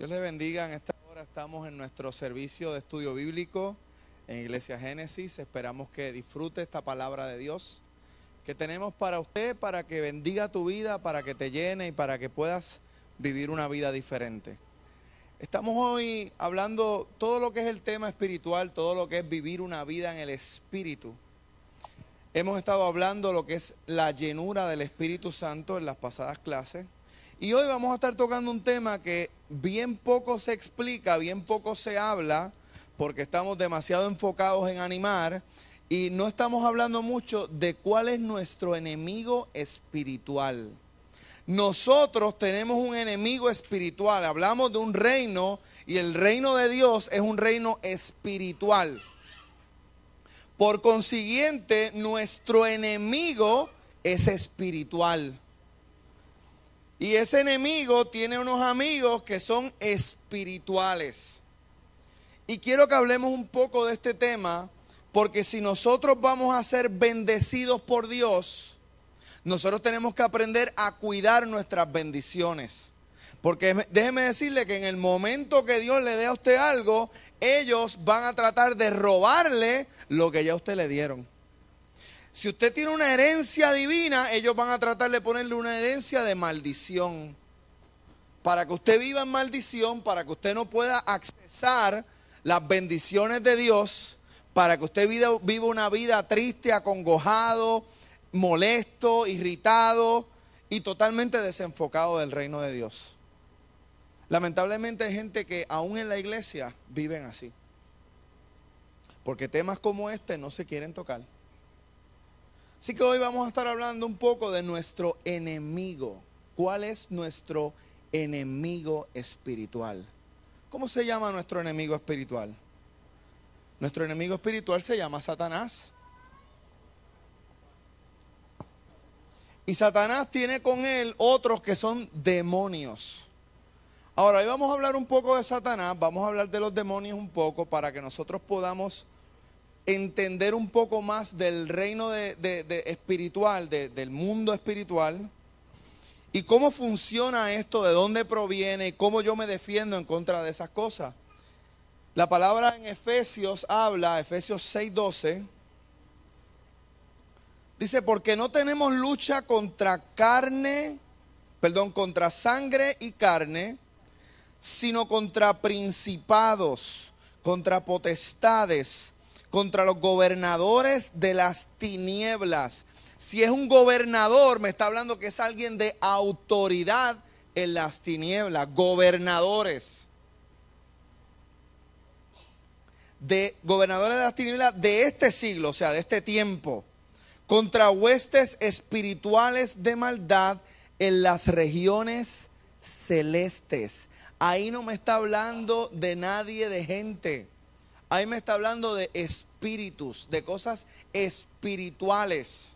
Dios les bendiga. En esta hora estamos en nuestro servicio de estudio bíblico en Iglesia Génesis. Esperamos que disfrute esta palabra de Dios que tenemos para usted, para que bendiga tu vida, para que te llene y para que puedas vivir una vida diferente. Estamos hoy hablando todo lo que es el tema espiritual, todo lo que es vivir una vida en el espíritu. Hemos estado hablando lo que es la llenura del Espíritu Santo en las pasadas clases. Y hoy vamos a estar tocando un tema que bien poco se explica, bien poco se habla, porque estamos demasiado enfocados en animar y no estamos hablando mucho de cuál es nuestro enemigo espiritual. Nosotros tenemos un enemigo espiritual, hablamos de un reino y el reino de Dios es un reino espiritual. Por consiguiente, nuestro enemigo es espiritual. Y ese enemigo tiene unos amigos que son espirituales. Y quiero que hablemos un poco de este tema, porque si nosotros vamos a ser bendecidos por Dios, nosotros tenemos que aprender a cuidar nuestras bendiciones. Porque déjeme decirle que en el momento que Dios le dé a usted algo, ellos van a tratar de robarle lo que ya a usted le dieron. Si usted tiene una herencia divina, ellos van a tratar de ponerle una herencia de maldición. Para que usted viva en maldición, para que usted no pueda accesar las bendiciones de Dios, para que usted viva, viva una vida triste, acongojado, molesto, irritado y totalmente desenfocado del reino de Dios. Lamentablemente hay gente que aún en la iglesia viven así. Porque temas como este no se quieren tocar. Así que hoy vamos a estar hablando un poco de nuestro enemigo. ¿Cuál es nuestro enemigo espiritual? ¿Cómo se llama nuestro enemigo espiritual? Nuestro enemigo espiritual se llama Satanás. Y Satanás tiene con él otros que son demonios. Ahora, hoy vamos a hablar un poco de Satanás, vamos a hablar de los demonios un poco para que nosotros podamos entender un poco más del reino de, espiritual, del mundo espiritual, y cómo funciona esto, de dónde proviene, cómo yo me defiendo en contra de esas cosas. La palabra en Efesios habla, Efesios 6:12, dice, porque no tenemos lucha contra carne, perdón, contra sangre y carne, sino contra principados, contra potestades contra los gobernadores de las tinieblas. Si es un gobernador, me está hablando que es alguien de autoridad en las tinieblas, gobernadores. De gobernadores de las tinieblas de este siglo, o sea, de este tiempo, contra huestes espirituales de maldad en las regiones celestes. Ahí no me está hablando de nadie, de gente. Ahí me está hablando de espíritus, de cosas espirituales.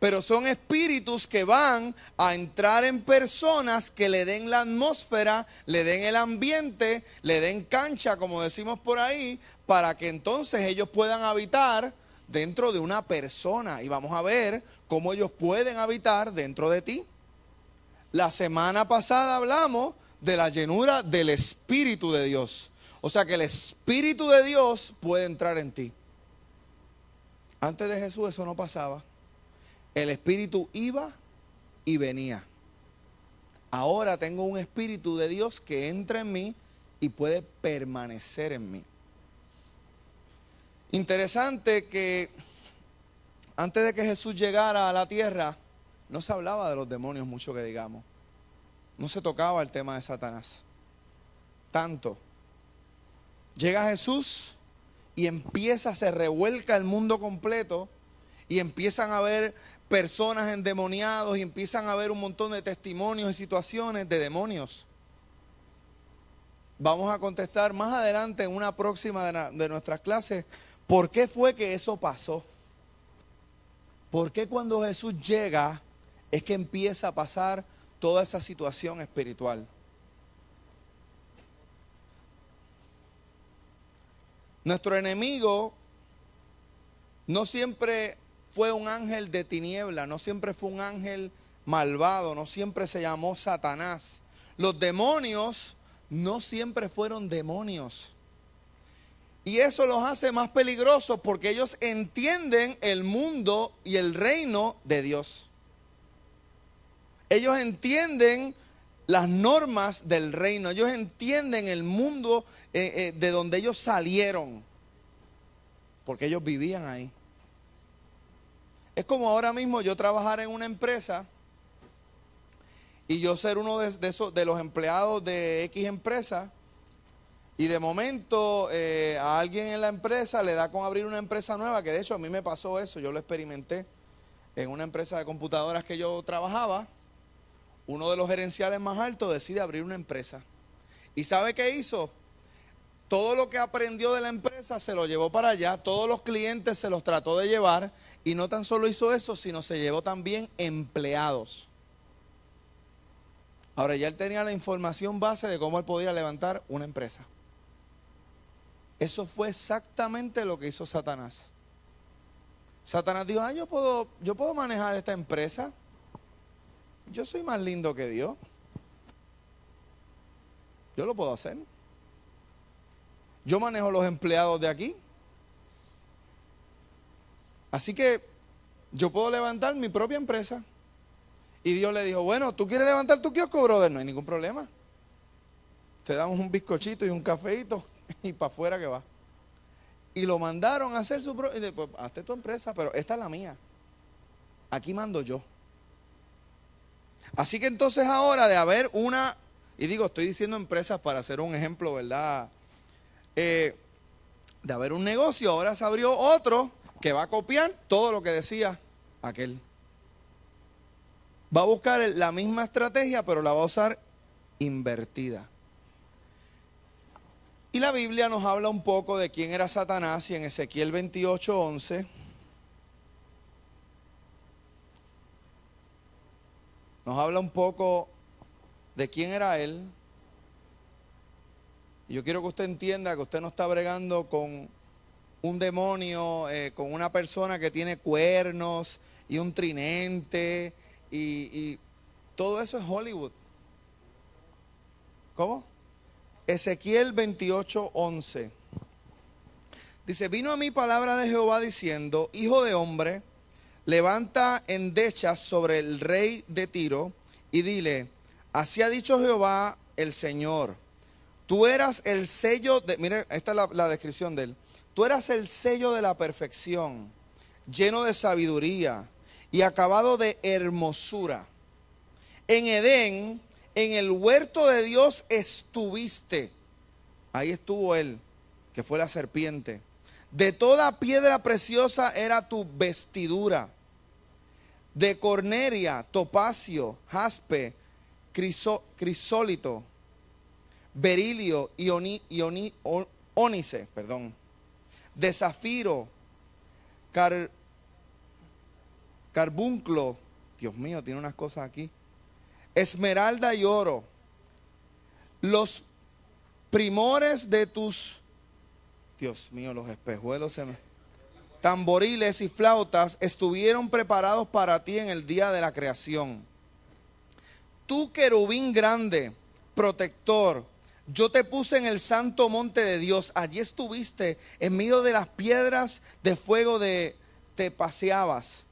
Pero son espíritus que van a entrar en personas que le den la atmósfera, le den el ambiente, le den cancha, como decimos por ahí, para que entonces ellos puedan habitar dentro de una persona. Y vamos a ver cómo ellos pueden habitar dentro de ti. La semana pasada hablamos de la llenura del Espíritu de Dios. O sea que el Espíritu de Dios puede entrar en ti. Antes de Jesús eso no pasaba. El Espíritu iba y venía. Ahora tengo un Espíritu de Dios que entra en mí y puede permanecer en mí. Interesante que antes de que Jesús llegara a la tierra, no se hablaba de los demonios mucho que digamos. No se tocaba el tema de Satanás. Tanto. Llega Jesús y empieza, se revuelca el mundo completo y empiezan a ver personas endemoniados y empiezan a ver un montón de testimonios y situaciones de demonios. Vamos a contestar más adelante en una próxima de nuestras clases por qué fue que eso pasó. ¿Por qué cuando Jesús llega es que empieza a pasar toda esa situación espiritual? Nuestro enemigo no siempre fue un ángel de tiniebla, no siempre fue un ángel malvado, no siempre se llamó Satanás. Los demonios no siempre fueron demonios. Y eso los hace más peligrosos porque ellos entienden el mundo y el reino de Dios. Ellos entienden las normas del reino. Ellos entienden el mundo eh, eh, de donde ellos salieron, porque ellos vivían ahí. Es como ahora mismo yo trabajar en una empresa y yo ser uno de, esos, de los empleados de X empresa y de momento eh, a alguien en la empresa le da con abrir una empresa nueva, que de hecho a mí me pasó eso, yo lo experimenté en una empresa de computadoras que yo trabajaba uno de los gerenciales más altos decide abrir una empresa. ¿Y sabe qué hizo? Todo lo que aprendió de la empresa se lo llevó para allá, todos los clientes se los trató de llevar y no tan solo hizo eso, sino se llevó también empleados. Ahora ya él tenía la información base de cómo él podía levantar una empresa. Eso fue exactamente lo que hizo Satanás. Satanás dijo, ah, yo puedo, yo puedo manejar esta empresa yo soy más lindo que Dios. Yo lo puedo hacer. Yo manejo los empleados de aquí. Así que yo puedo levantar mi propia empresa. Y Dios le dijo, bueno, ¿tú quieres levantar tu kiosco, brother? No hay ningún problema. Te damos un bizcochito y un cafeíto y para afuera que va. Y lo mandaron a hacer su... propia... y tu empresa, pero esta es la mía. Aquí mando yo. Así que entonces ahora de haber una, y digo, estoy diciendo empresas para hacer un ejemplo, ¿verdad? Eh, de haber un negocio, ahora se abrió otro que va a copiar todo lo que decía aquel. Va a buscar la misma estrategia, pero la va a usar invertida. Y la Biblia nos habla un poco de quién era Satanás y en Ezequiel 28, 11 nos habla un poco de quién era él. Yo quiero que usted entienda que usted no está bregando con un demonio, eh, con una persona que tiene cuernos y un trinente y, y todo eso es Hollywood. ¿Cómo? Ezequiel 28, 11. Dice, vino a mí palabra de Jehová diciendo, hijo de hombre, levanta endechas sobre el rey de Tiro y dile, así ha dicho Jehová el Señor, tú eras el sello de, mire, esta es la, la descripción de él, tú eras el sello de la perfección, lleno de sabiduría y acabado de hermosura. En Edén, en el huerto de Dios estuviste. Ahí estuvo él, que fue la serpiente. De toda piedra preciosa era tu vestidura de corneria, topacio, jaspe, crisólito, berilio y, perdón, de zafiro, carbunclo, Dios mío, tiene unas cosas aquí, esmeralda y oro, los primores de tus, Dios mío, los espejuelos se me tamboriles y flautas estuvieron preparados para ti en el día de la creación. Tú, querubín grande, protector, yo te puse en el santo monte de Dios. Allí estuviste, en medio de las piedras de fuego de, te paseabas.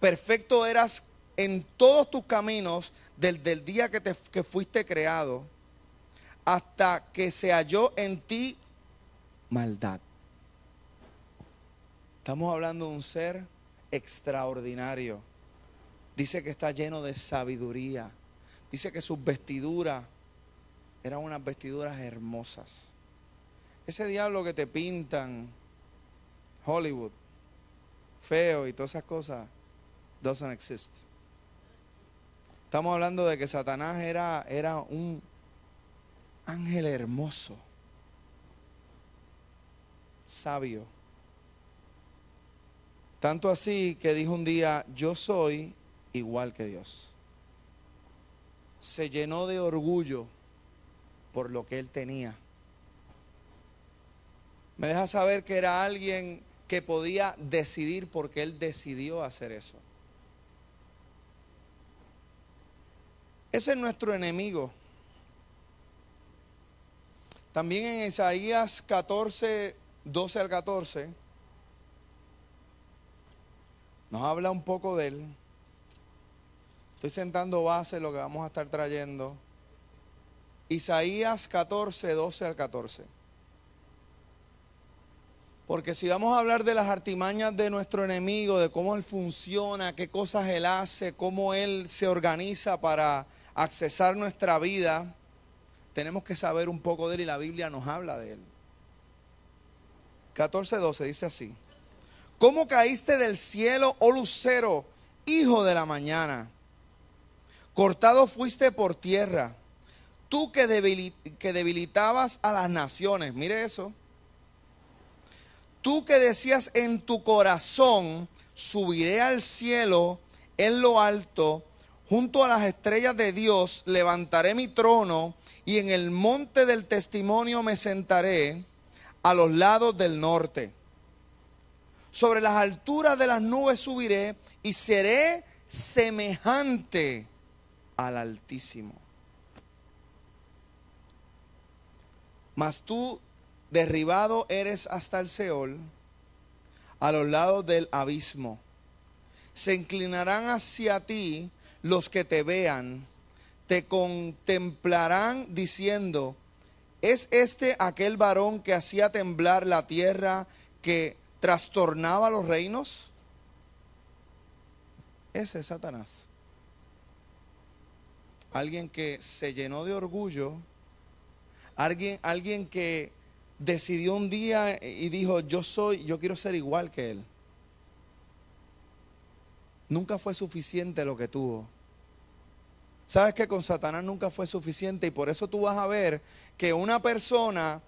Perfecto eras en todos tus caminos desde el día que, te, que fuiste creado hasta que se halló en ti maldad. Estamos hablando de un ser extraordinario. Dice que está lleno de sabiduría. Dice que sus vestiduras eran unas vestiduras hermosas. Ese diablo que te pintan Hollywood, feo y todas esas cosas, doesn't exist. Estamos hablando de que Satanás era, era un ángel hermoso, sabio. Tanto así que dijo un día, yo soy igual que Dios. Se llenó de orgullo por lo que él tenía. Me deja saber que era alguien que podía decidir porque él decidió hacer eso. Ese es nuestro enemigo. También en Isaías 14, 12 al 14 nos habla un poco de él. Estoy sentando base lo que vamos a estar trayendo. Isaías 14, 12 al 14. Porque si vamos a hablar de las artimañas de nuestro enemigo, de cómo él funciona, qué cosas él hace, cómo él se organiza para accesar nuestra vida, tenemos que saber un poco de él y la Biblia nos habla de él. 14, 12 dice así. ¿Cómo caíste del cielo, oh lucero, hijo de la mañana? Cortado fuiste por tierra, tú que, debilitabas a las naciones, mire eso. Tú que decías en tu corazón, subiré al cielo, en lo alto, junto a las estrellas de Dios, levantaré mi trono y en el monte del testimonio me sentaré a los lados del norte. Sobre las alturas de las nubes subiré y seré semejante al Altísimo. Mas tú derribado eres hasta el Seol, a los lados del abismo. Se inclinarán hacia ti los que te vean, te contemplarán diciendo, ¿es este aquel varón que hacía temblar la tierra que trastornaba los reinos? Ese es Satanás. Alguien que se llenó de orgullo, alguien, alguien que decidió un día y dijo, yo soy, yo quiero ser igual que él. Nunca fue suficiente lo que tuvo. Sabes que con Satanás nunca fue suficiente y por eso tú vas a ver que una persona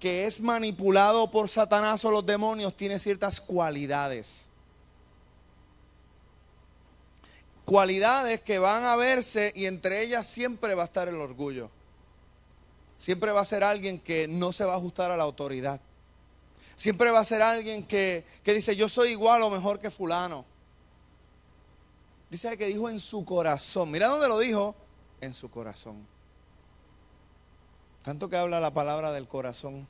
que es manipulado por Satanás o los demonios tiene ciertas cualidades. Cualidades que van a verse y entre ellas siempre va a estar el orgullo. Siempre va a ser alguien que no se va a ajustar a la autoridad. Siempre va a ser alguien que, dice, yo soy igual o mejor que fulano. Dice que dijo en su corazón. Mira dónde lo dijo, en su corazón. Tanto que habla la palabra del corazón.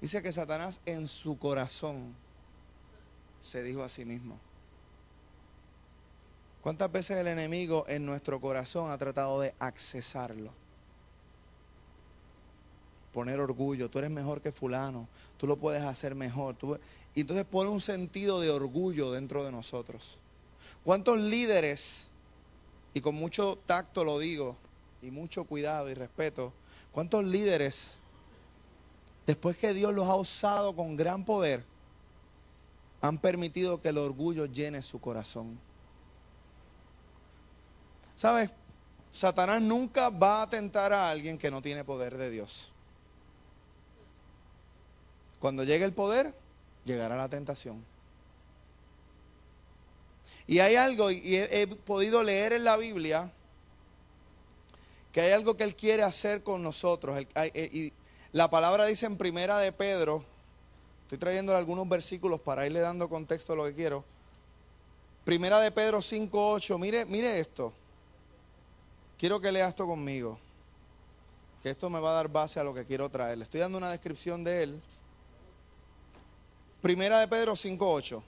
Dice que Satanás en su corazón se dijo a sí mismo. ¿Cuántas veces el enemigo en nuestro corazón ha tratado de accesarlo? Poner orgullo, tú eres mejor que fulano, tú lo puedes hacer mejor. Y entonces pone un sentido de orgullo dentro de nosotros. ¿Cuántos líderes, y con mucho tacto lo digo, y mucho cuidado y respeto. ¿Cuántos líderes, después que Dios los ha usado con gran poder, han permitido que el orgullo llene su corazón? ¿Sabes? Satanás nunca va a tentar a alguien que no tiene poder de Dios. Cuando llegue el poder, llegará la tentación. Y hay algo, y he podido leer en la Biblia, que hay algo que Él quiere hacer con nosotros. Eh, y la palabra dice en primera de Pedro, estoy trayendo algunos versículos para irle dando contexto a lo que quiero. Primera de Pedro 5.8, mire, mire esto. Quiero que lea esto conmigo, que esto me va a dar base a lo que quiero traer. Le estoy dando una descripción de él. Primera de Pedro 5.8.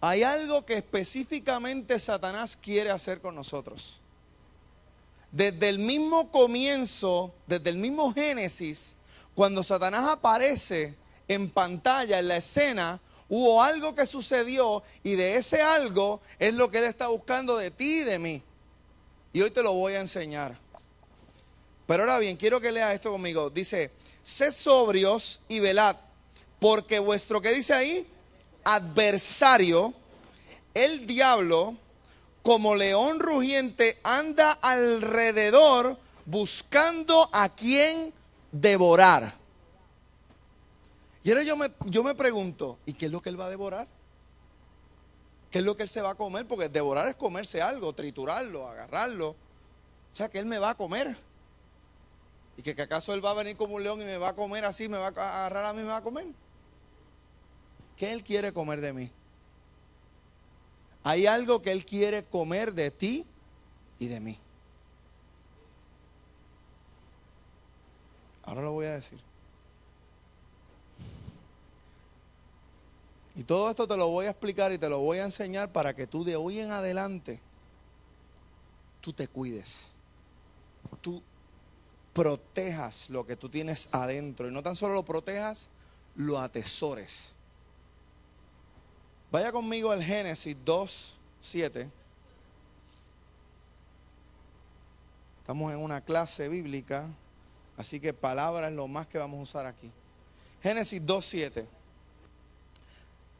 Hay algo que específicamente Satanás quiere hacer con nosotros. Desde el mismo comienzo, desde el mismo Génesis, cuando Satanás aparece en pantalla, en la escena, hubo algo que sucedió y de ese algo es lo que él está buscando de ti y de mí. Y hoy te lo voy a enseñar. Pero ahora bien, quiero que leas esto conmigo. Dice, sed sobrios y velad, porque vuestro, ¿qué dice ahí? adversario, el diablo, como león rugiente, anda alrededor buscando a quien devorar. Y ahora yo me, yo me pregunto, ¿y qué es lo que él va a devorar? ¿Qué es lo que él se va a comer? Porque devorar es comerse algo, triturarlo, agarrarlo. O sea, que él me va a comer. ¿Y que, acaso él va a venir como un león y me va a comer así, me va a agarrar a mí, me va a comer? ¿Qué Él quiere comer de mí? Hay algo que Él quiere comer de ti y de mí. Ahora lo voy a decir. Y todo esto te lo voy a explicar y te lo voy a enseñar para que tú de hoy en adelante, tú te cuides. Tú protejas lo que tú tienes adentro. Y no tan solo lo protejas, lo atesores. Vaya conmigo al Génesis 2, 7. Estamos en una clase bíblica, así que palabra es lo más que vamos a usar aquí. Génesis 2, 7.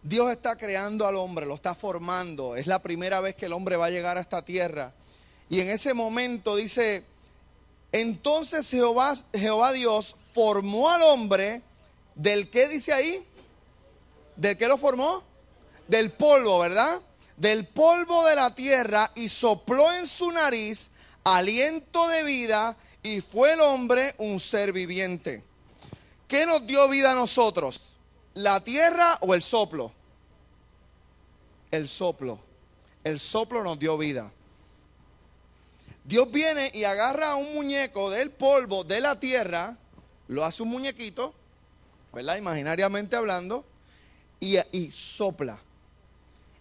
Dios está creando al hombre, lo está formando. Es la primera vez que el hombre va a llegar a esta tierra. Y en ese momento dice, entonces Jehová, Jehová Dios formó al hombre del que dice ahí, del que lo formó, del polvo, ¿verdad? Del polvo de la tierra y sopló en su nariz aliento de vida y fue el hombre un ser viviente. ¿Qué nos dio vida a nosotros? ¿La tierra o el soplo? El soplo. El soplo nos dio vida. Dios viene y agarra a un muñeco del polvo de la tierra, lo hace un muñequito, ¿verdad? Imaginariamente hablando, y, y sopla.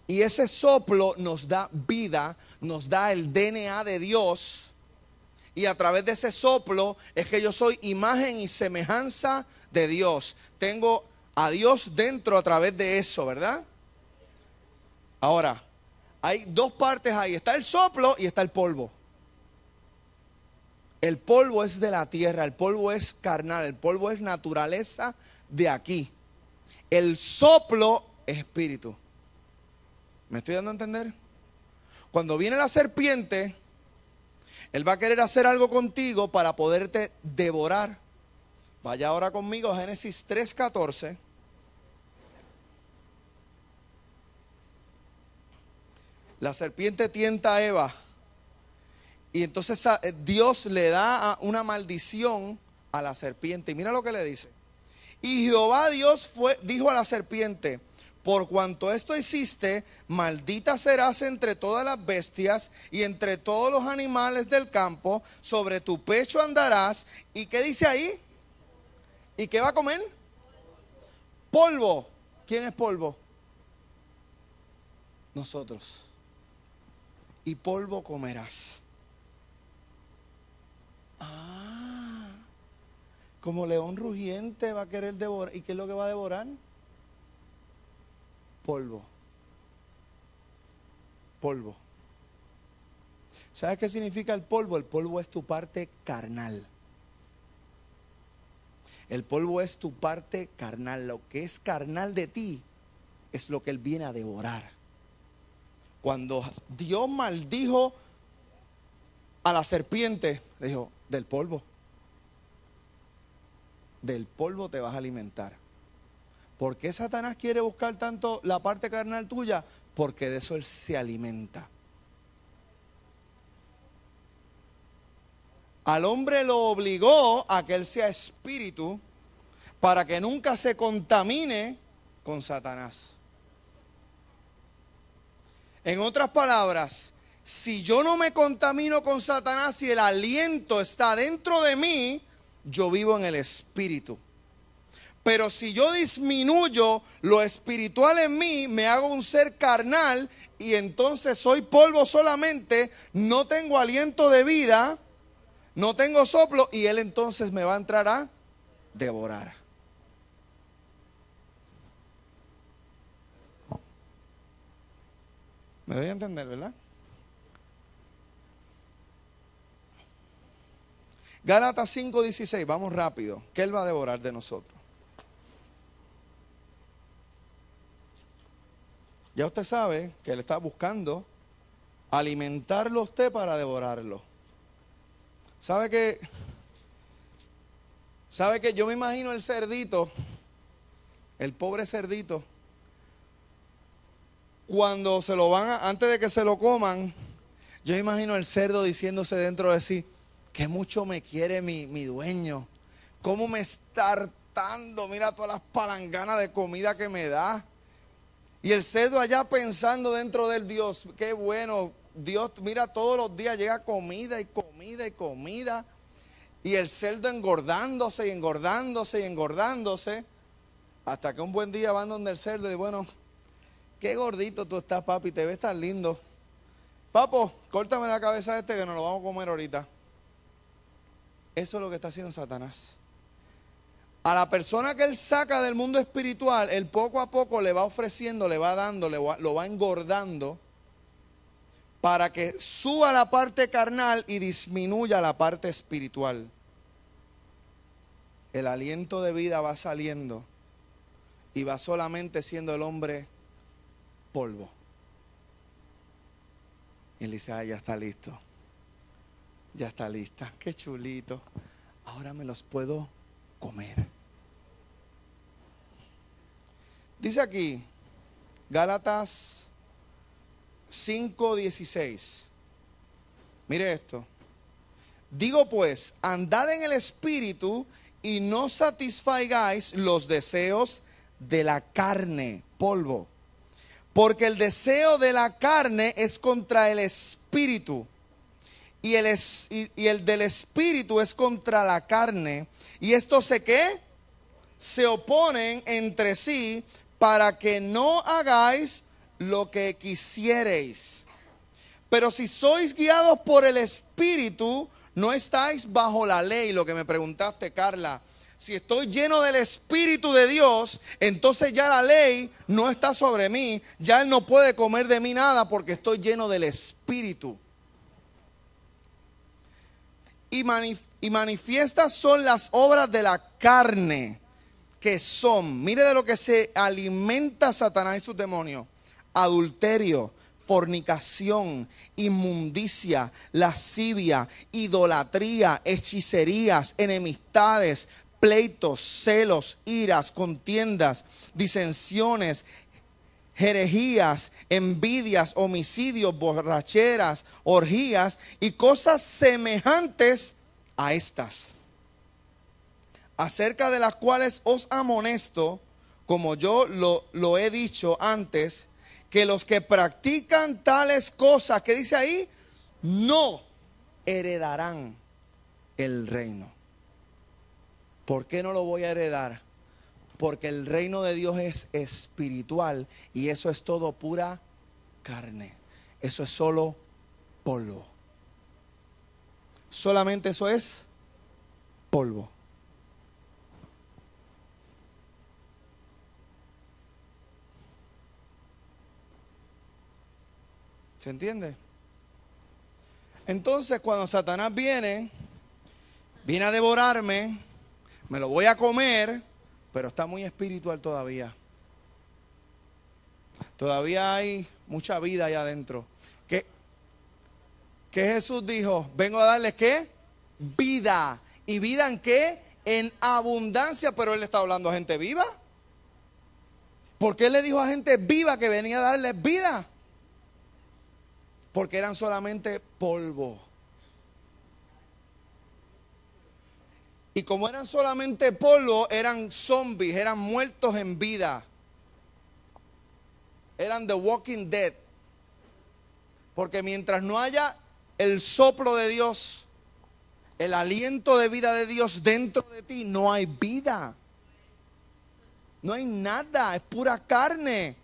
Y ese soplo nos da vida, nos da el DNA de Dios. Y a través de ese soplo es que yo soy imagen y semejanza de Dios. Tengo a Dios dentro a través de eso, ¿verdad? Ahora, hay dos partes ahí. Está el soplo y está el polvo. El polvo es de la tierra, el polvo es carnal, el polvo es naturaleza de aquí. El soplo, es espíritu. ¿Me estoy dando a entender? Cuando viene la serpiente, él va a querer hacer algo contigo para poderte devorar. Vaya ahora conmigo a Génesis 3:14. La serpiente tienta a Eva. Y entonces eh, Dios le da una maldición a la serpiente. Y mira lo que le dice. Y Jehová Dios fue, dijo a la serpiente, por cuanto esto hiciste, maldita serás entre todas las bestias y entre todos los animales del campo, sobre tu pecho andarás. ¿Y qué dice ahí? ¿Y qué va a comer? Polvo. ¿Quién es polvo? Nosotros. Y polvo comerás. Ah, como león rugiente va a querer devorar. ¿Y qué es lo que va a devorar? polvo. Polvo. ¿Sabes qué significa el polvo? El polvo es tu parte carnal. El polvo es tu parte carnal. Lo que es carnal de ti es lo que Él viene a devorar. Cuando Dios maldijo a la serpiente, le dijo, del polvo. Del polvo te vas a alimentar. ¿Por qué Satanás quiere buscar tanto la parte carnal tuya? Porque de eso él se alimenta. Al hombre lo obligó a que él sea espíritu para que nunca se contamine con Satanás. En otras palabras, si yo no me contamino con Satanás y el aliento está dentro de mí, yo vivo en el espíritu. Pero si yo disminuyo lo espiritual en mí, me hago un ser carnal y entonces soy polvo solamente, no tengo aliento de vida, no tengo soplo y él entonces me va a entrar a devorar. Me doy a entender, ¿verdad? Gálatas 5:16, vamos rápido, ¿Qué él va a devorar de nosotros. Ya usted sabe que él está buscando alimentarlo a usted para devorarlo. ¿Sabe que? ¿Sabe que yo me imagino el cerdito, el pobre cerdito, cuando se lo van, antes de que se lo coman, yo me imagino el cerdo diciéndose dentro de sí, que mucho me quiere mi, mi dueño, cómo me está hartando, mira todas las palanganas de comida que me da. Y el cerdo allá pensando dentro del Dios, qué bueno, Dios, mira, todos los días llega comida y comida y comida. Y el cerdo engordándose y engordándose y engordándose. Hasta que un buen día van donde el cerdo y bueno, qué gordito tú estás, papi, te ves tan lindo. Papo, córtame la cabeza de este que nos lo vamos a comer ahorita. Eso es lo que está haciendo Satanás. A la persona que él saca del mundo espiritual, él poco a poco le va ofreciendo, le va dando, lo va engordando para que suba la parte carnal y disminuya la parte espiritual. El aliento de vida va saliendo y va solamente siendo el hombre polvo. Y él dice, ya está listo. Ya está lista. Qué chulito. Ahora me los puedo comer. Dice aquí, Gálatas 5:16. Mire esto. Digo pues, andad en el espíritu y no satisfagáis los deseos de la carne, polvo. Porque el deseo de la carne es contra el espíritu. Y el, el del espíritu es contra la carne. Y esto se qué? Se oponen entre sí para que no hagáis lo que quisiereis. Pero si sois guiados por el Espíritu, no estáis bajo la ley, lo que me preguntaste, Carla. Si estoy lleno del Espíritu de Dios, entonces ya la ley no está sobre mí, ya Él no puede comer de mí nada porque estoy lleno del Espíritu. Y, y manifiestas son las obras de la carne que son, mire de lo que se alimenta Satanás y sus demonios, adulterio, fornicación, inmundicia, lascivia, idolatría, hechicerías, enemistades, pleitos, celos, iras, contiendas, disensiones, herejías, envidias, homicidios, borracheras, orgías y cosas semejantes a estas acerca de las cuales os amonesto, como yo lo, lo he dicho antes, que los que practican tales cosas, que dice ahí, no heredarán el reino. ¿Por qué no lo voy a heredar? Porque el reino de Dios es espiritual y eso es todo pura carne. Eso es solo polvo. Solamente eso es polvo. ¿Se entiende? Entonces cuando Satanás viene, viene a devorarme, me lo voy a comer, pero está muy espiritual todavía. Todavía hay mucha vida allá adentro. Que, que Jesús dijo, vengo a darles qué? Vida. ¿Y vida en qué? En abundancia, pero él está hablando a gente viva. ¿Por qué le dijo a gente viva que venía a darles vida? porque eran solamente polvo. Y como eran solamente polvo, eran zombies, eran muertos en vida. Eran The Walking Dead. Porque mientras no haya el soplo de Dios, el aliento de vida de Dios dentro de ti, no hay vida. No hay nada, es pura carne.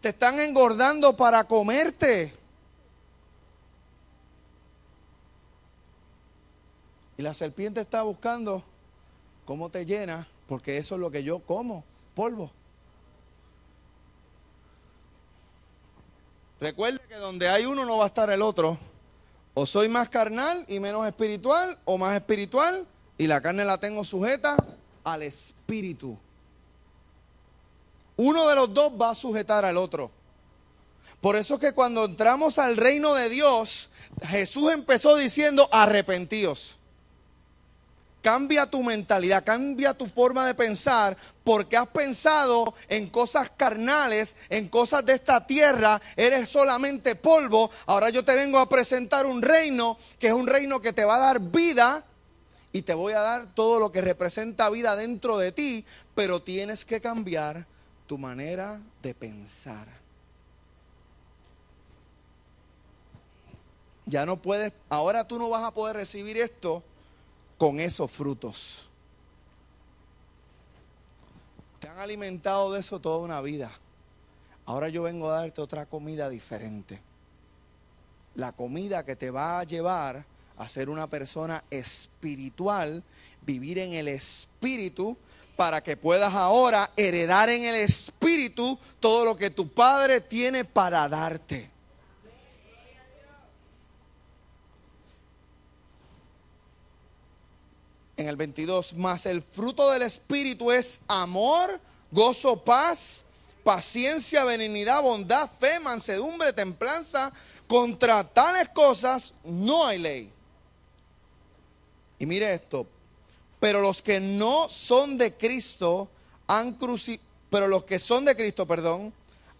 Te están engordando para comerte. Y la serpiente está buscando cómo te llena, porque eso es lo que yo como, polvo. Recuerda que donde hay uno no va a estar el otro. O soy más carnal y menos espiritual, o más espiritual y la carne la tengo sujeta al espíritu. Uno de los dos va a sujetar al otro. Por eso es que cuando entramos al reino de Dios, Jesús empezó diciendo, arrepentíos. Cambia tu mentalidad, cambia tu forma de pensar, porque has pensado en cosas carnales, en cosas de esta tierra, eres solamente polvo. Ahora yo te vengo a presentar un reino que es un reino que te va a dar vida y te voy a dar todo lo que representa vida dentro de ti, pero tienes que cambiar tu manera de pensar. Ya no puedes, ahora tú no vas a poder recibir esto con esos frutos. Te han alimentado de eso toda una vida. Ahora yo vengo a darte otra comida diferente. La comida que te va a llevar a ser una persona espiritual, vivir en el espíritu, para que puedas ahora heredar en el espíritu todo lo que tu padre tiene para darte. En el 22, más el fruto del espíritu es amor, gozo, paz, paciencia, benignidad, bondad, fe, mansedumbre, templanza. Contra tales cosas no hay ley. Y mire esto, pero los que no son de Cristo han pero los que son de Cristo, perdón,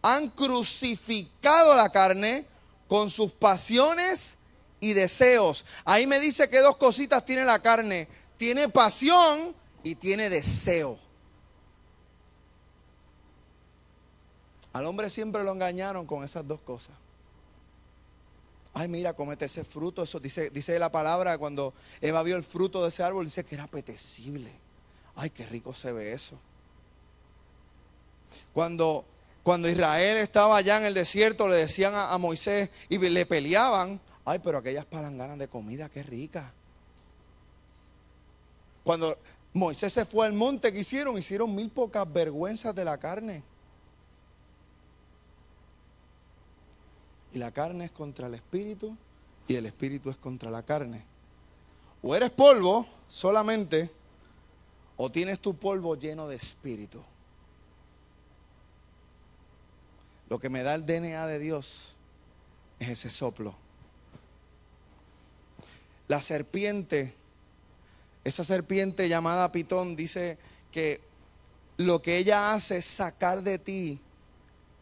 han crucificado la carne con sus pasiones y deseos. Ahí me dice que dos cositas tiene la carne, tiene pasión y tiene deseo. Al hombre siempre lo engañaron con esas dos cosas ay, mira, comete ese fruto. Eso dice, dice la palabra cuando Eva vio el fruto de ese árbol, dice que era apetecible. Ay, qué rico se ve eso. Cuando, cuando Israel estaba allá en el desierto, le decían a, a Moisés y le peleaban, ay, pero aquellas palanganas de comida, qué rica. Cuando Moisés se fue al monte, ¿qué hicieron? Hicieron mil pocas vergüenzas de la carne. y la carne es contra el espíritu y el espíritu es contra la carne. O eres polvo solamente o tienes tu polvo lleno de espíritu. Lo que me da el DNA de Dios es ese soplo. La serpiente, esa serpiente llamada Pitón, dice que lo que ella hace es sacar de ti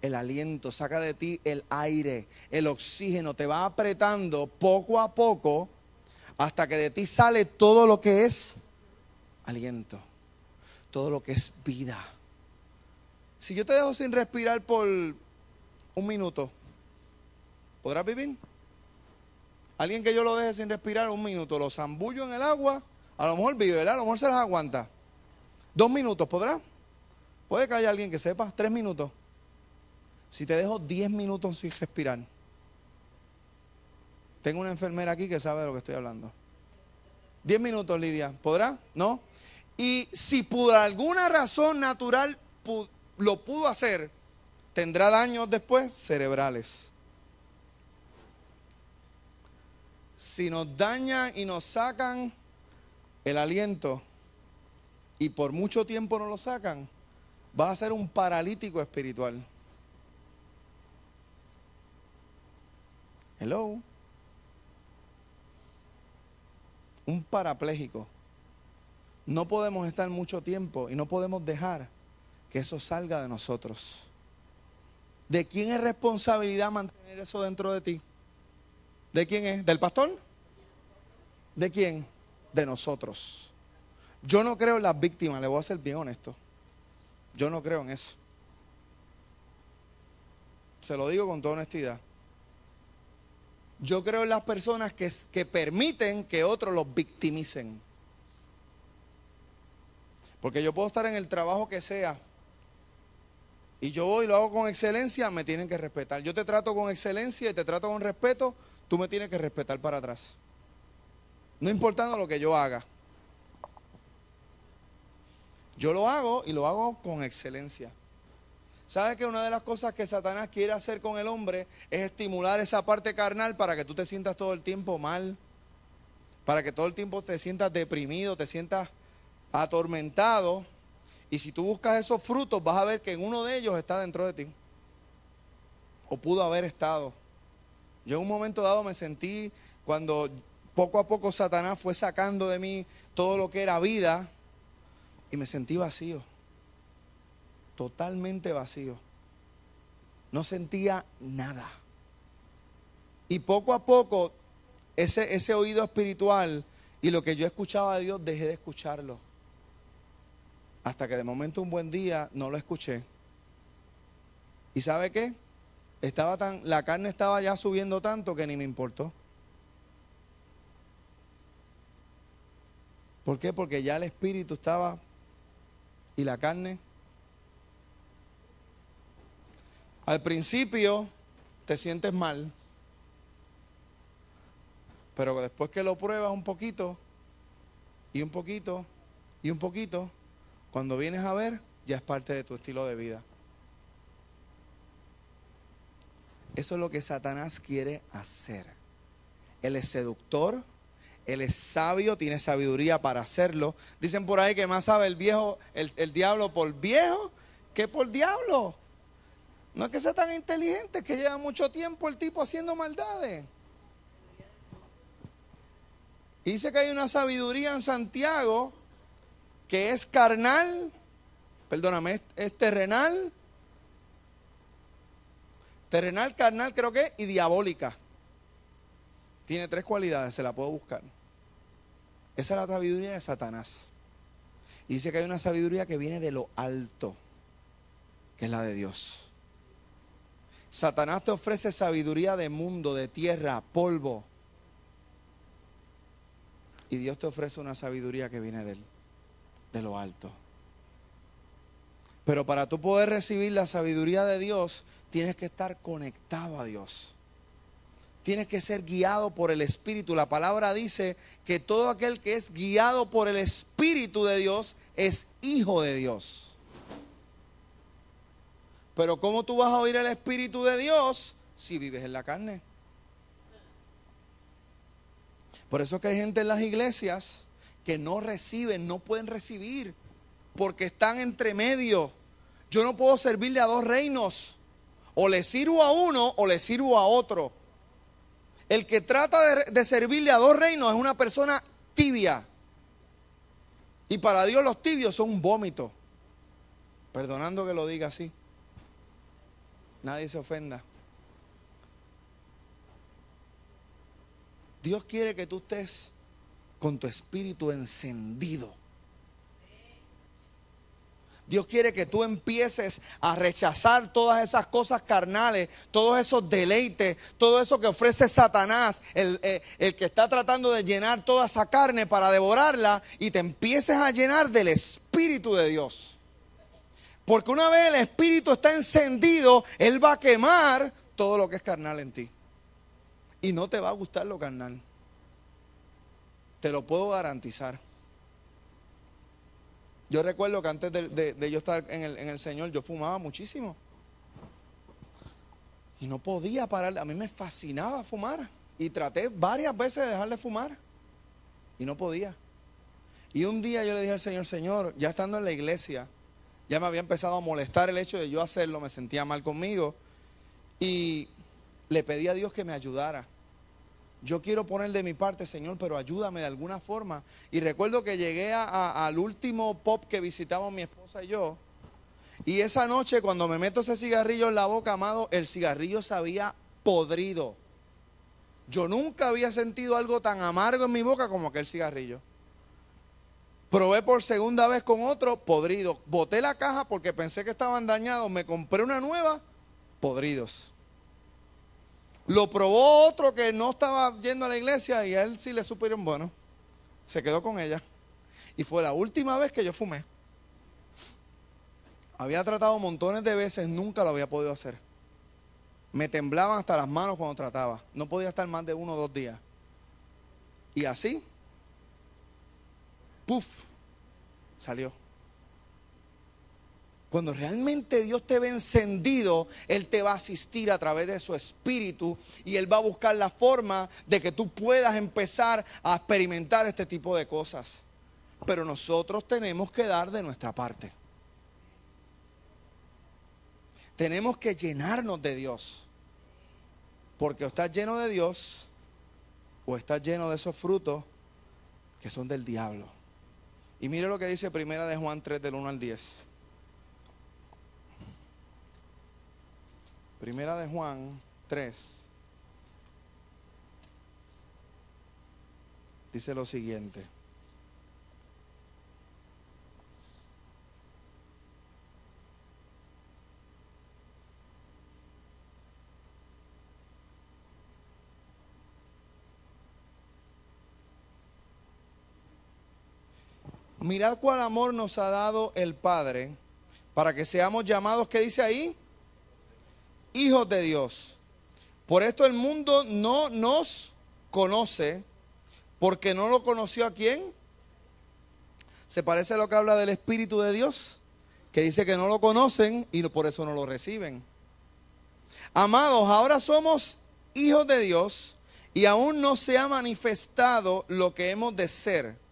el aliento, saca de ti el aire, el oxígeno, te va apretando poco a poco hasta que de ti sale todo lo que es aliento, todo lo que es vida. Si yo te dejo sin respirar por un minuto, ¿podrás vivir? Alguien que yo lo deje sin respirar un minuto, lo zambullo en el agua, a lo mejor vive, A lo mejor se las aguanta. Dos minutos, ¿podrá? Puede que haya alguien que sepa, tres minutos. Si te dejo 10 minutos sin respirar, tengo una enfermera aquí que sabe de lo que estoy hablando. 10 minutos, Lidia, ¿podrá? ¿No? Y si por alguna razón natural lo pudo hacer, tendrá daños después cerebrales. Si nos dañan y nos sacan el aliento y por mucho tiempo no lo sacan, vas a ser un paralítico espiritual. Hello. Un parapléjico. No podemos estar mucho tiempo y no podemos dejar que eso salga de nosotros. ¿De quién es responsabilidad mantener eso dentro de ti? ¿De quién es? ¿Del pastor? ¿De quién? De nosotros. Yo no creo en las víctimas, le voy a ser bien honesto. Yo no creo en eso. Se lo digo con toda honestidad. Yo creo en las personas que, permiten que otros los victimicen. Porque yo puedo estar en el trabajo que sea y yo voy y lo hago con excelencia, me tienen que respetar. Yo te trato con excelencia y te trato con respeto, tú me tienes que respetar para atrás. No importando lo que yo haga. Yo lo hago y lo hago con excelencia. ¿Sabes que una de las cosas que Satanás quiere hacer con el hombre es estimular esa parte carnal para que tú te sientas todo el tiempo mal? Para que todo el tiempo te sientas deprimido, te sientas atormentado. Y si tú buscas esos frutos, vas a ver que en uno de ellos está dentro de ti. O pudo haber estado. Yo en un momento dado me sentí cuando poco a poco Satanás fue sacando de mí todo lo que era vida y me sentí vacío totalmente vacío. No sentía nada. Y poco a poco ese, ese oído espiritual y lo que yo escuchaba de Dios dejé de escucharlo. Hasta que de momento un buen día no lo escuché. ¿Y sabe qué? Estaba tan, la carne estaba ya subiendo tanto que ni me importó. ¿Por qué? Porque ya el espíritu estaba y la carne Al principio te sientes mal, pero después que lo pruebas un poquito y un poquito y un poquito, cuando vienes a ver, ya es parte de tu estilo de vida. Eso es lo que Satanás quiere hacer. Él es seductor, él es sabio, tiene sabiduría para hacerlo. Dicen por ahí que más sabe el viejo, el, diablo por viejo que por diablo. No es que sea tan inteligente, es que lleva mucho tiempo el tipo haciendo maldades. dice que hay una sabiduría en Santiago que es carnal, perdóname, es, terrenal, terrenal, carnal creo que, y diabólica. Tiene tres cualidades, se la puedo buscar. Esa es la sabiduría de Satanás. dice que hay una sabiduría que viene de lo alto, que es la de Dios. Satanás te ofrece sabiduría de mundo, de tierra, polvo. Y Dios te ofrece una sabiduría que viene de lo alto. Pero para tú poder recibir la sabiduría de Dios, tienes que estar conectado a Dios. Tienes que ser guiado por el Espíritu. La palabra dice que todo aquel que es guiado por el Espíritu de Dios es hijo de Dios. Pero ¿cómo tú vas a oír el Espíritu de Dios si vives en la carne? Por eso es que hay gente en las iglesias que no reciben, no pueden recibir, porque están entre medio. Yo no puedo servirle a dos reinos. O le sirvo a uno o le sirvo a otro. El que trata de, de servirle a dos reinos es una persona tibia. Y para Dios los tibios son un vómito. Perdonando que lo diga así. Nadie se ofenda. Dios quiere que tú estés con tu espíritu encendido. Dios quiere que tú empieces a rechazar todas esas cosas carnales, todos esos deleites, todo eso que ofrece Satanás, el, eh, el, que está tratando de llenar toda esa carne para devorarla, y te empieces a llenar del Espíritu de Dios. Porque una vez el espíritu está encendido, Él va a quemar todo lo que es carnal en ti. Y no te va a gustar lo carnal. Te lo puedo garantizar. Yo recuerdo que antes de, yo estar en el, Señor, yo fumaba muchísimo. Y no podía parar. A mí me fascinaba fumar. Y traté varias veces de dejar de fumar. Y no podía. Y un día yo le dije al Señor, Señor, ya estando en la iglesia, ya me había empezado a molestar el hecho de yo hacerlo, me sentía mal conmigo y le pedí a Dios que me ayudara. Yo quiero poner de mi parte, Señor, pero ayúdame de alguna forma. Y recuerdo que llegué al último pop que visitamos mi esposa y yo. Y esa noche cuando me meto ese cigarrillo en la boca, amado, el cigarrillo se había podrido. Yo nunca había sentido algo tan amargo en mi boca como aquel cigarrillo. Probé por segunda vez con otro, podrido. Boté la caja porque pensé que estaban dañados. Me compré una nueva, podridos. Lo probó otro que no estaba yendo a la iglesia y a él sí le supieron bueno. Se quedó con ella. Y fue la última vez que yo fumé. Había tratado montones de veces, nunca lo había podido hacer. Me temblaban hasta las manos cuando trataba. No podía estar más de uno o dos días. Y así, puff, salió. Cuando realmente Dios te ve encendido, Él te va a asistir a través de su espíritu y Él va a buscar la forma de que tú puedas empezar a experimentar este tipo de cosas. Pero nosotros tenemos que dar de nuestra parte. Tenemos que llenarnos de Dios. Porque o estás lleno de Dios o estás lleno de esos frutos que son del diablo. Y mire lo que dice Primera de Juan 3 del 1 al 10. Primera de Juan 3. Dice lo siguiente. Mirad cuál amor nos ha dado el Padre para que seamos llamados, ¿qué dice ahí? Hijos de Dios. Por esto el mundo no nos conoce porque no lo conoció a quién. Se parece a lo que habla del Espíritu de Dios, que dice que no lo conocen y por eso no lo reciben. Amados, ahora somos hijos de Dios y aún no se ha manifestado lo que hemos de ser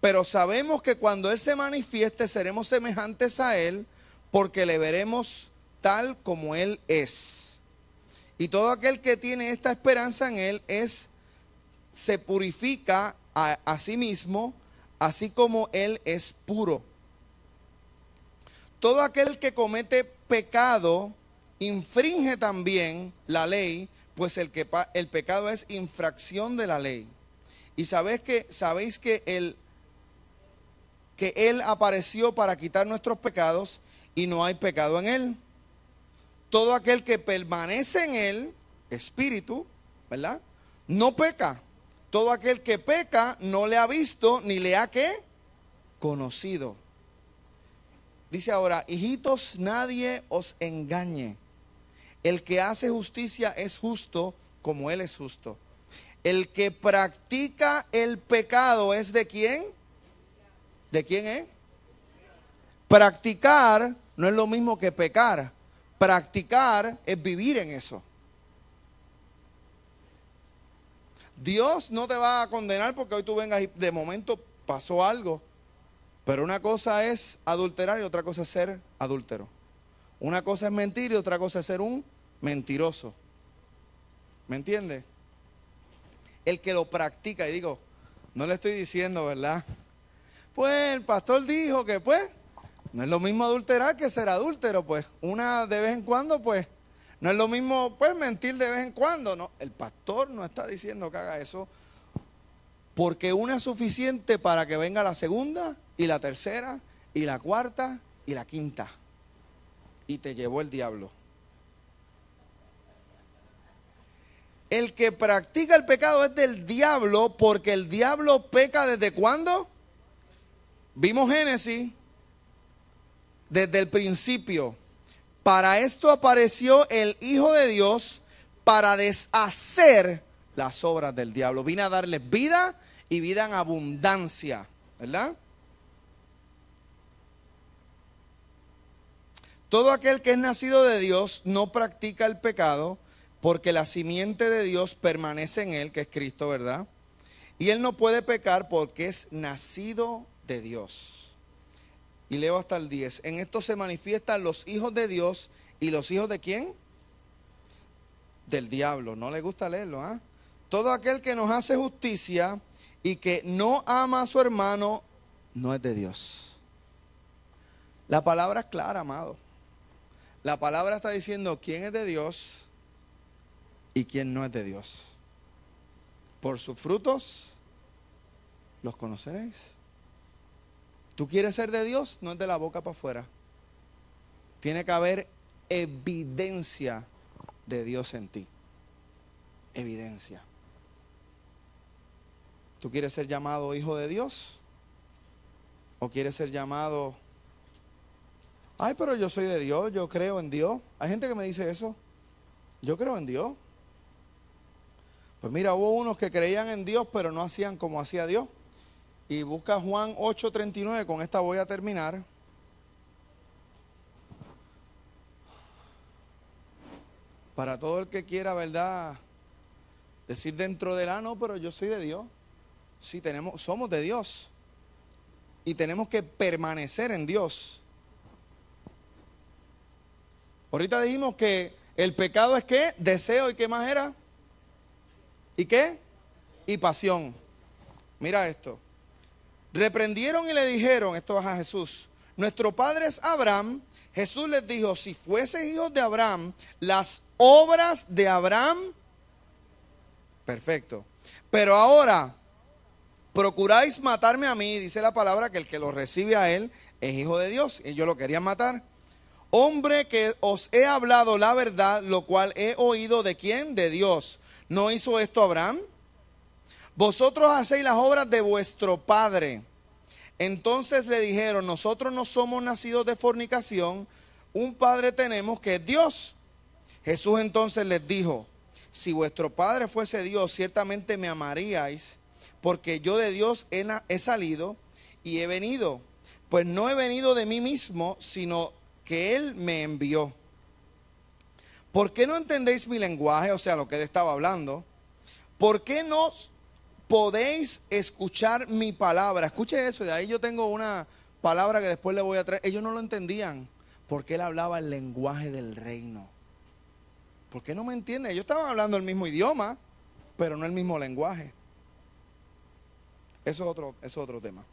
pero sabemos que cuando Él se manifieste seremos semejantes a Él porque le veremos tal como Él es. Y todo aquel que tiene esta esperanza en Él es, se purifica a, sí mismo, así como Él es puro. Todo aquel que comete pecado infringe también la ley, pues el, el pecado es infracción de la ley. Y sabéis que, sabéis que el que Él apareció para quitar nuestros pecados y no hay pecado en Él. Todo aquel que permanece en Él, espíritu, ¿verdad? No peca. Todo aquel que peca no le ha visto ni le ha qué conocido. Dice ahora, hijitos, nadie os engañe. El que hace justicia es justo como Él es justo. El que practica el pecado es de quién? ¿De quién es? Practicar no es lo mismo que pecar. Practicar es vivir en eso. Dios no te va a condenar porque hoy tú vengas y de momento pasó algo. Pero una cosa es adulterar y otra cosa es ser adúltero. Una cosa es mentir y otra cosa es ser un mentiroso. ¿Me entiendes? El que lo practica, y digo, no le estoy diciendo, ¿verdad? Pues el pastor dijo que pues no es lo mismo adulterar que ser adúltero, pues una de vez en cuando, pues no es lo mismo pues mentir de vez en cuando, no, el pastor no está diciendo que haga eso porque una es suficiente para que venga la segunda y la tercera y la cuarta y la quinta. Y te llevó el diablo. El que practica el pecado es del diablo porque el diablo peca desde cuándo? Vimos Génesis desde el principio. Para esto apareció el Hijo de Dios para deshacer las obras del diablo. Vino a darles vida y vida en abundancia, ¿verdad? Todo aquel que es nacido de Dios no practica el pecado porque la simiente de Dios permanece en él, que es Cristo, ¿verdad? Y él no puede pecar porque es nacido de de Dios. Y leo hasta el 10. En esto se manifiestan los hijos de Dios y los hijos de quién? Del diablo. No le gusta leerlo, ¿ah? Todo aquel que nos hace justicia y que no ama a su hermano no es de Dios. La palabra es clara, amado. La palabra está diciendo quién es de Dios y quién no es de Dios. Por sus frutos los conoceréis. Tú quieres ser de Dios, no es de la boca para afuera. Tiene que haber evidencia de Dios en ti. Evidencia. ¿Tú quieres ser llamado hijo de Dios? ¿O quieres ser llamado... Ay, pero yo soy de Dios, yo creo en Dios. Hay gente que me dice eso. Yo creo en Dios. Pues mira, hubo unos que creían en Dios, pero no hacían como hacía Dios y busca Juan 8:39, con esta voy a terminar. Para todo el que quiera, ¿verdad? Decir dentro de la No pero yo soy de Dios. Sí, tenemos, somos de Dios. Y tenemos que permanecer en Dios. Ahorita dijimos que el pecado es qué? Deseo y qué más era? ¿Y qué? Y pasión. Mira esto. Reprendieron y le dijeron, esto es a Jesús, nuestro padre es Abraham. Jesús les dijo, si fuese hijos de Abraham, las obras de Abraham, perfecto. Pero ahora, procuráis matarme a mí, dice la palabra, que el que lo recibe a él es hijo de Dios. Y yo lo quería matar. Hombre que os he hablado la verdad, lo cual he oído de quién? De Dios. ¿No hizo esto Abraham? Vosotros hacéis las obras de vuestro padre. Entonces le dijeron, nosotros no somos nacidos de fornicación, un padre tenemos que es Dios. Jesús entonces les dijo, si vuestro padre fuese Dios, ciertamente me amaríais, porque yo de Dios he, salido y he venido. Pues no he venido de mí mismo, sino que Él me envió. ¿Por qué no entendéis mi lenguaje? O sea, lo que Él estaba hablando. ¿Por qué no podéis escuchar mi palabra. Escuche eso, de ahí yo tengo una palabra que después le voy a traer. Ellos no lo entendían porque él hablaba el lenguaje del reino. ¿Por qué no me entiende? Ellos estaban hablando el mismo idioma, pero no el mismo lenguaje. Eso es otro, es otro tema.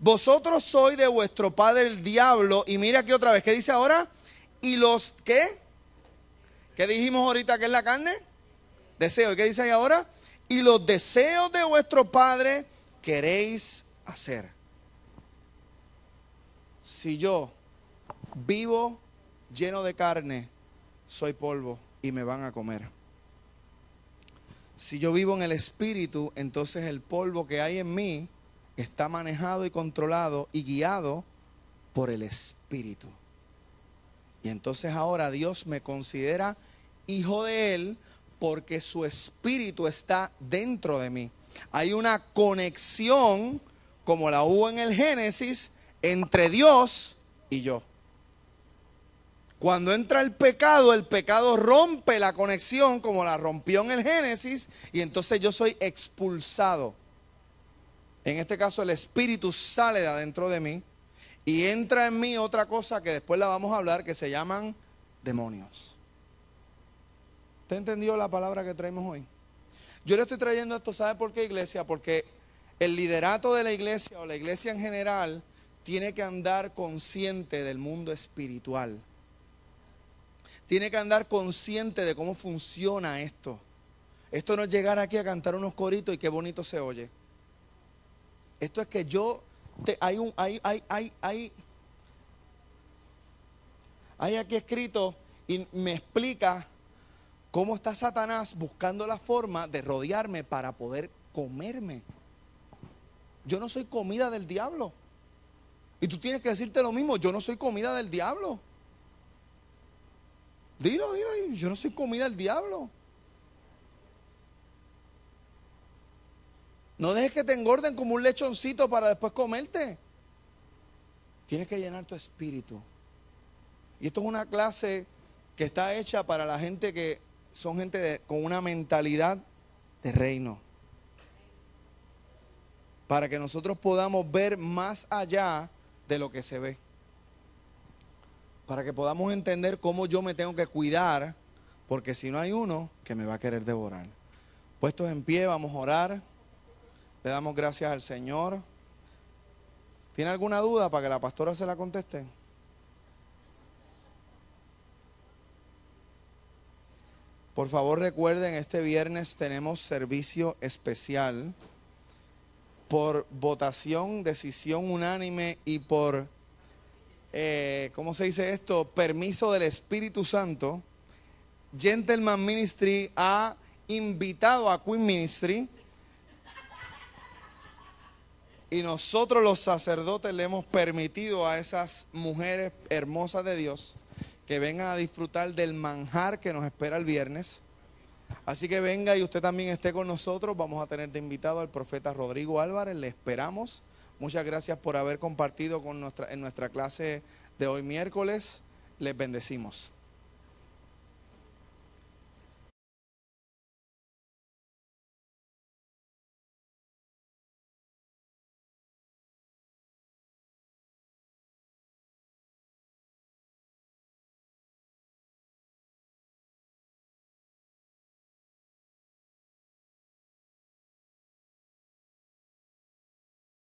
Vosotros sois de vuestro padre el diablo. Y mira aquí otra vez, ¿qué dice ahora? Y los ¿qué? ¿qué dijimos ahorita que es la carne? Deseo. ¿Y qué dice ahí ahora? y los deseos de vuestro Padre queréis hacer. Si yo vivo lleno de carne, soy polvo y me van a comer. Si yo vivo en el espíritu, entonces el polvo que hay en mí está manejado y controlado y guiado por el espíritu. Y entonces ahora Dios me considera hijo de Él porque su espíritu está dentro de mí. Hay una conexión, como la hubo en el Génesis, entre Dios y yo. Cuando entra el pecado, el pecado rompe la conexión como la rompió en el Génesis y entonces yo soy expulsado. En este caso el espíritu sale de adentro de mí y entra en mí otra cosa que después la vamos a hablar que se llaman demonios. ¿Usted entendió la palabra que traemos hoy? Yo le estoy trayendo esto, ¿sabe por qué iglesia? Porque el liderato de la iglesia o la iglesia en general tiene que andar consciente del mundo espiritual. Tiene que andar consciente de cómo funciona esto. Esto no es llegar aquí a cantar unos coritos y qué bonito se oye. Esto es que yo hay un hay hay hay hay aquí escrito y me explica ¿Cómo está Satanás buscando la forma de rodearme para poder comerme? Yo no soy comida del diablo. Y tú tienes que decirte lo mismo, yo no soy comida del diablo. Dilo, dilo, yo no soy comida del diablo. No dejes que te engorden como un lechoncito para después comerte. Tienes que llenar tu espíritu. Y esto es una clase que está hecha para la gente que son gente con una mentalidad de reino. Para que nosotros podamos ver más allá de lo que se ve. Para que podamos entender cómo yo me tengo que cuidar, porque si no hay uno que me va a querer devorar. Puestos en pie, vamos a orar. Le damos gracias al Señor. ¿Tiene alguna duda para que la pastora se la conteste? Por favor recuerden, este viernes tenemos servicio especial por votación, decisión unánime y por, eh, ¿cómo se dice esto? Permiso del Espíritu Santo. Gentleman Ministry ha invitado a Queen Ministry y nosotros los sacerdotes le hemos permitido a esas mujeres hermosas de Dios que vengan a disfrutar del manjar que nos espera el viernes. Así que venga y usted también esté con nosotros. Vamos a tener de invitado al profeta Rodrigo Álvarez. Le esperamos. Muchas gracias por haber compartido con nuestra, en nuestra clase de hoy miércoles. Les bendecimos.